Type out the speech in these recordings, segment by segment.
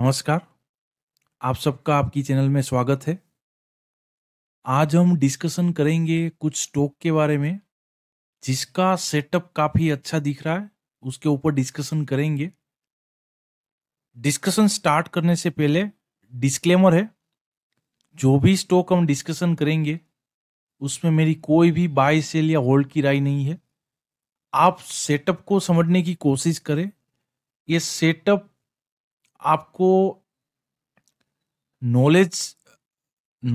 नमस्कार आप सबका आपकी चैनल में स्वागत है आज हम डिस्कशन करेंगे कुछ स्टॉक के बारे में जिसका सेटअप काफ़ी अच्छा दिख रहा है उसके ऊपर डिस्कशन करेंगे डिस्कशन स्टार्ट करने से पहले डिस्क्लेमर है जो भी स्टॉक हम डिस्कशन करेंगे उसमें मेरी कोई भी बाय सेल या होल्ड की राय नहीं है आप सेटअप को समझने की कोशिश करें ये सेटअप आपको नॉलेज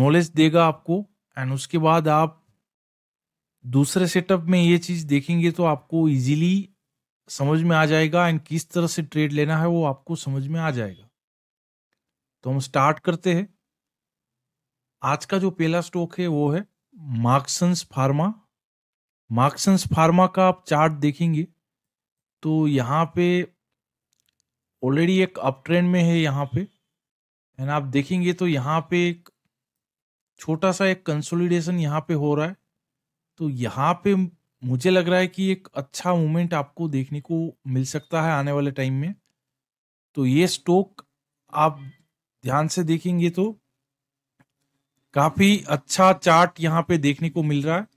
नॉलेज देगा आपको एंड उसके बाद आप दूसरे सेटअप में ये चीज़ देखेंगे तो आपको इजीली समझ में आ जाएगा एंड किस तरह से ट्रेड लेना है वो आपको समझ में आ जाएगा तो हम स्टार्ट करते हैं आज का जो पहला स्टॉक है वो है मार्क्सन्स फार्मा मार्क्सन्स फार्मा का आप चार्ट देखेंगे तो यहाँ पे ऑलरेडी एक अप ट्रेंड में है यहाँ पे एंड आप देखेंगे तो यहाँ पे एक छोटा सा एक कंसोलिडेशन यहाँ पे हो रहा है तो यहाँ पे मुझे लग रहा है कि एक अच्छा मूवमेंट आपको देखने को मिल सकता है आने वाले टाइम में तो ये स्टॉक आप ध्यान से देखेंगे तो काफी अच्छा चार्ट यहाँ पे देखने को मिल रहा है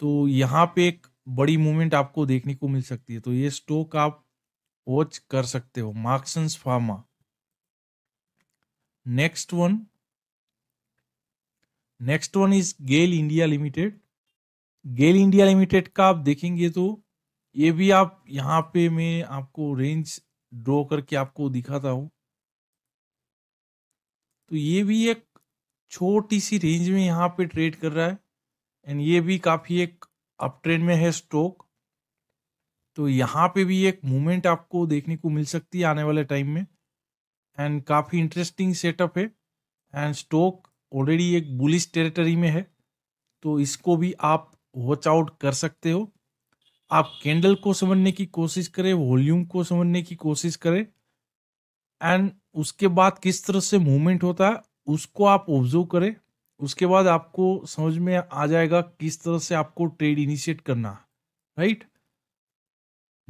तो यहाँ पे एक बड़ी मूवमेंट आपको देखने को मिल सकती है तो ये स्टॉक आप वॉच कर सकते हो Marksans pharma next one next one is GAIL India limited GAIL India limited का आप देखेंगे तो ये भी आप यहाँ पे मैं आपको रेंज ड्रॉ करके आपको दिखाता हूं तो ये भी एक छोटी सी रेंज में यहाँ पे ट्रेड कर रहा है एंड ये भी काफ़ी एक अप ट्रेंड में है स्टॉक तो यहाँ पे भी एक मूवमेंट आपको देखने को मिल सकती है आने वाले टाइम में एंड काफ़ी इंटरेस्टिंग सेटअप है एंड स्टॉक ऑलरेडी एक बुलिश टेरिटरी में है तो इसको भी आप वॉच आउट कर सकते हो आप कैंडल को समझने की कोशिश करें वॉल्यूम को समझने की कोशिश करें एंड उसके बाद किस तरह से मूवमेंट होता है उसको आप ऑब्जर्व करें उसके बाद आपको समझ में आ जाएगा किस तरह से आपको ट्रेड इनिशिएट करना राइट right?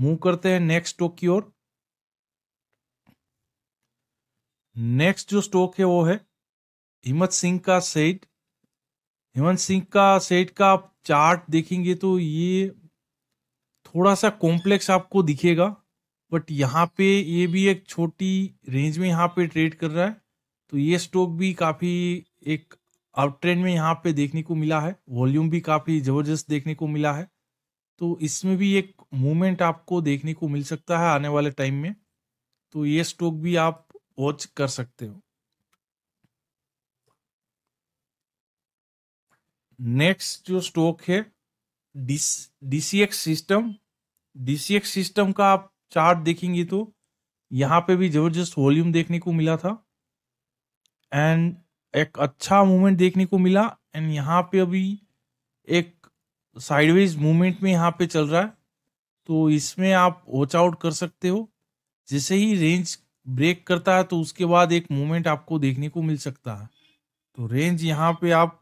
मूव करते हैं नेक्स्ट स्टॉक की ओर नेक्स्ट जो स्टॉक है वो है हिमत सिंह का सेट हेमंत सिंह का सेट का आप चार्ट देखेंगे तो ये थोड़ा सा कॉम्प्लेक्स आपको दिखेगा बट यहाँ पे ये भी एक छोटी रेंज में यहाँ पे ट्रेड कर रहा है तो ये स्टॉक भी काफ़ी एक आउट ट्रेंड में यहाँ पे देखने को मिला है वॉल्यूम भी काफ़ी ज़बरदस्त देखने को मिला है तो इसमें भी एक मूवमेंट आपको देखने को मिल सकता है आने वाले टाइम में तो ये स्टॉक भी आप वॉच कर सकते हो नेक्स्ट जो स्टॉक है डीसीएक्स सिस्टम डीसीएक्स सिस्टम का आप चार्ट देखेंगे तो यहाँ पे भी जबरदस्त वॉल्यूम देखने को मिला था एंड एक अच्छा मूवमेंट देखने को मिला एंड यहाँ पे अभी एक साइडवेज मूवमेंट में यहाँ पे चल रहा है तो इसमें आप वॉच आउट कर सकते हो जैसे ही रेंज ब्रेक करता है तो उसके बाद एक मोमेंट आपको देखने को मिल सकता है तो रेंज यहाँ पे आप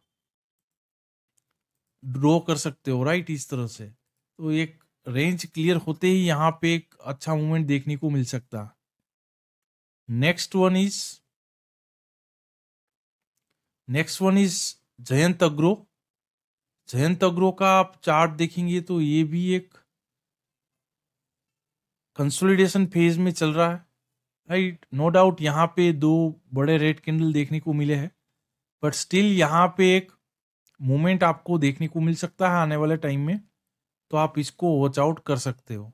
ड्रॉ कर सकते हो राइट इस तरह से तो एक रेंज क्लियर होते ही यहाँ पे एक अच्छा मोमेंट देखने को मिल सकता है next one is next one is Jayant Agro Jayant Agro का आप चार्ट देखेंगे तो ये भी एक कंसोलिडेशन फेज में चल रहा है राइट नो डाउट यहाँ पे दो बड़े रेड कैंडल देखने को मिले हैं बट स्टिल यहाँ पे एक मोमेंट आपको देखने को मिल सकता है आने वाले टाइम में तो आप इसको वॉच आउट कर सकते हो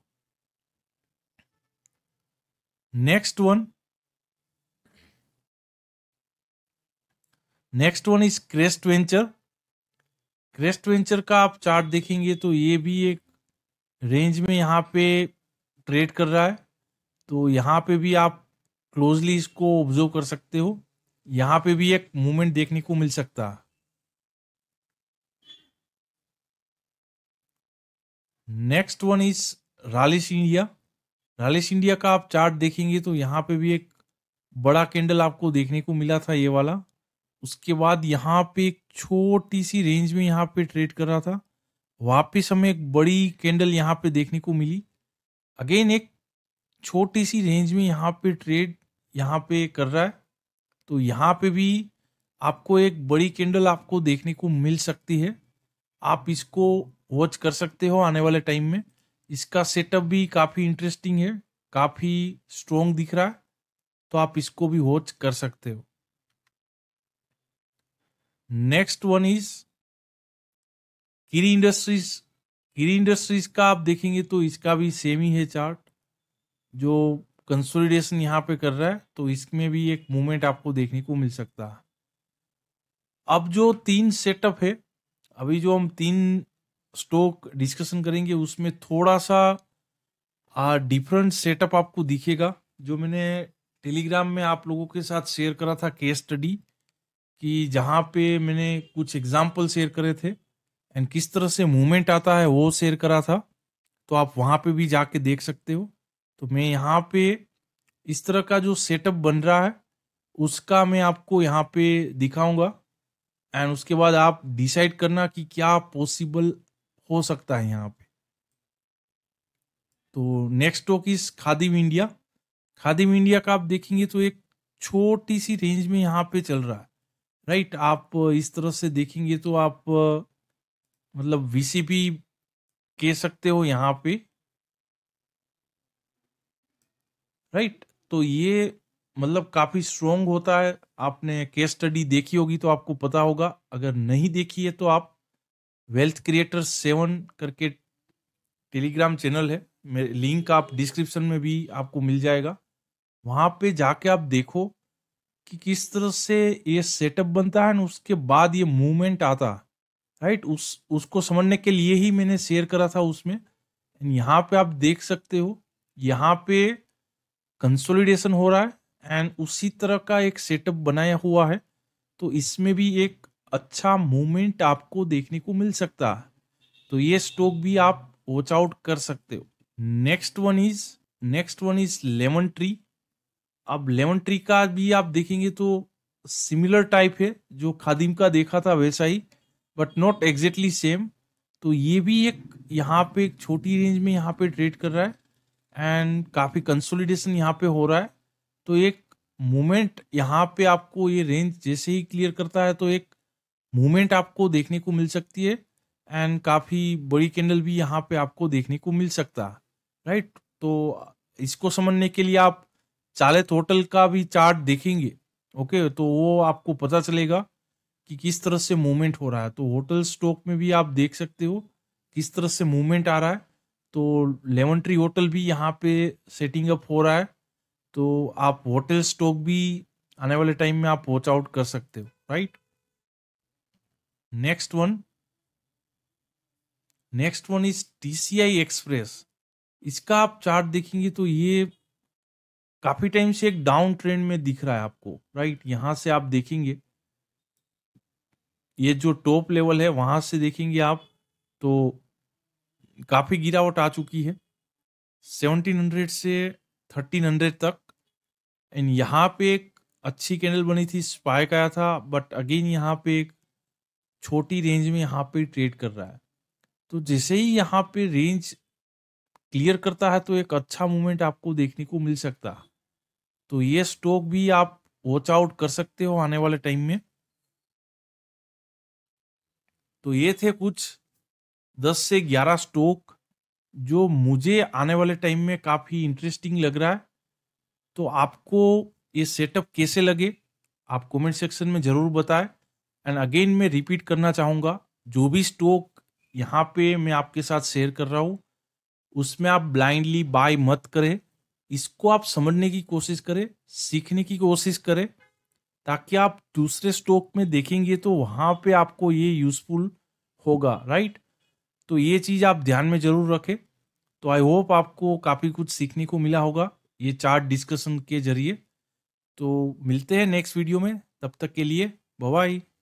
next one next one is crest venture crest venture का आप चार्ट देखेंगे तो ये भी एक रेंज में यहाँ पे ट्रेड कर रहा है तो यहाँ पे भी आप क्लोजली इसको ऑब्जर्व कर सकते हो यहाँ पे भी एक मूवमेंट देखने को मिल सकता है next one is Rallis India Rallis India का आप चार्ट देखेंगे तो यहाँ पे भी एक बड़ा कैंडल आपको देखने को मिला था ये वाला उसके बाद यहाँ पे एक छोटी सी रेंज में यहाँ पे ट्रेड कर रहा था वापिस हमें एक बड़ी कैंडल यहाँ पे देखने को मिली अगेन एक छोटी सी रेंज में यहाँ पे ट्रेड यहाँ पे कर रहा है तो यहाँ पे भी आपको एक बड़ी कैंडल आपको देखने को मिल सकती है आप इसको वॉच कर सकते हो आने वाले टाइम में इसका सेटअप भी काफ़ी इंटरेस्टिंग है काफ़ी स्ट्रोंग दिख रहा है तो आप इसको भी वॉच कर सकते हो next one is Kiri industries Kiri industries का आप देखेंगे तो इसका भी सेम ही है चार्ट जो कंसोलिडेशन यहाँ पे कर रहा है तो इसमें भी एक मूवमेंट आपको देखने को मिल सकता है अब जो तीन सेटअप है अभी जो हम तीन स्टॉक डिस्कशन करेंगे उसमें थोड़ा सा डिफरेंट सेटअप आपको दिखेगा जो मैंने टेलीग्राम में आप लोगों के साथ शेयर करा था केस स्टडी कि जहाँ पे मैंने कुछ एग्जाम्पल शेयर करे थे एंड किस तरह से मूवमेंट आता है वो शेयर करा था तो आप वहाँ पे भी जाके देख सकते हो तो मैं यहाँ पे इस तरह का जो सेटअप बन रहा है उसका मैं आपको यहाँ पे दिखाऊंगा एंड उसके बाद आप डिसाइड करना कि क्या पॉसिबल हो सकता है यहाँ पे तो next talk is Khadim India Khadim India का आप देखेंगे तो एक छोटी सी रेंज में यहाँ पे चल रहा है राइट आप इस तरह से देखेंगे तो आप मतलब वीसीपी कह सकते हो यहाँ पे राइट तो ये मतलब काफी स्ट्रोंग होता है आपने केस स्टडी देखी होगी तो आपको पता होगा अगर नहीं देखी है तो आप वेल्थ क्रिएटर सेवन करके टेलीग्राम चैनल है मेरे लिंक आप डिस्क्रिप्शन में भी आपको मिल जाएगा वहाँ पे जाके आप देखो कि किस तरह से ये सेटअप बनता है और उसके बाद ये मूवमेंट आता राइट उस उसको समझने के लिए ही मैंने शेयर करा था उसमें एंड यहाँ पे आप देख सकते हो यहाँ पे कंसोलिडेशन हो रहा है एंड उसी तरह का एक सेटअप बनाया हुआ है तो इसमें भी एक अच्छा मूवमेंट आपको देखने को मिल सकता है तो ये स्टॉक भी आप वॉच आउट कर सकते हो next one is next one is lemon tree अब लेमन ट्री का भी आप देखेंगे तो सिमिलर टाइप है जो खादिम का देखा था वैसा ही बट नॉट एग्जैक्टली सेम तो ये भी एक यहाँ पे एक छोटी रेंज में यहाँ पे ट्रेड कर रहा है एंड काफ़ी कंसोलिडेशन यहाँ पे हो रहा है तो एक मोमेंट यहाँ पे आपको ये रेंज जैसे ही क्लियर करता है तो एक मोमेंट आपको देखने को मिल सकती है एंड काफ़ी बड़ी कैंडल भी यहाँ पे आपको देखने को मिल सकता है राइट तो इसको समझने के लिए आप चाले टोटल का भी चार्ट देखेंगे ओके तो वो आपको पता चलेगा कि किस तरह से मूवमेंट हो रहा है तो होटल स्टॉक में भी आप देख सकते हो किस तरह से मूवमेंट आ रहा है तो लेमन ट्री होटल भी यहाँ पे सेटिंग अप हो रहा है तो आप होटल स्टॉक भी आने वाले टाइम में आप वॉच आउट कर सकते हो right next one next one is TCI express इसका आप चार्ट देखेंगे तो ये काफी टाइम से एक डाउन ट्रेंड में दिख रहा है आपको राइट यहां से आप देखेंगे ये जो टॉप लेवल है वहां से देखेंगे आप तो काफ़ी गिरावट आ चुकी है 1700 से 1300 तक एंड यहाँ पे एक अच्छी कैंडल बनी थी स्पाइक आया था बट अगेन यहाँ पे एक छोटी रेंज में यहाँ पे ट्रेड कर रहा है तो जैसे ही यहाँ पे रेंज क्लियर करता है तो एक अच्छा मूवमेंट आपको देखने को मिल सकता तो ये स्टॉक भी आप वॉच आउट कर सकते हो आने वाले टाइम में तो ये थे कुछ 10 से 11 स्टॉक जो मुझे आने वाले टाइम में काफ़ी इंटरेस्टिंग लग रहा है तो आपको ये सेटअप कैसे लगे आप कमेंट सेक्शन में ज़रूर बताएं एंड अगेन मैं रिपीट करना चाहूँगा जो भी स्टॉक यहाँ पे मैं आपके साथ शेयर कर रहा हूँ उसमें आप ब्लाइंडली बाय मत करें इसको आप समझने की कोशिश करें सीखने की कोशिश करें ताकि आप दूसरे स्टॉक में देखेंगे तो वहाँ पे आपको ये यूजफुल होगा राइट तो ये चीज़ आप ध्यान में ज़रूर रखें तो आई होप आपको काफ़ी कुछ सीखने को मिला होगा ये चार्ट डिस्कशन के जरिए तो मिलते हैं नेक्स्ट वीडियो में तब तक के लिए बाय